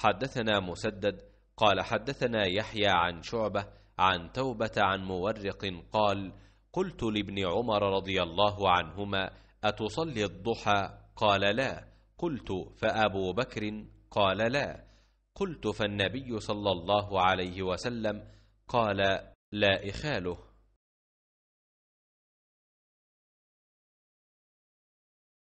حدثنا مسدد قال حدثنا يحيى عن شعبة عن توبة عن مورق قال قلت لابن عمر رضي الله عنهما أتصلي الضحى قال لا قلت فأبو بكر قال لا قلت فالنبي صلى الله عليه وسلم قال لا إخاله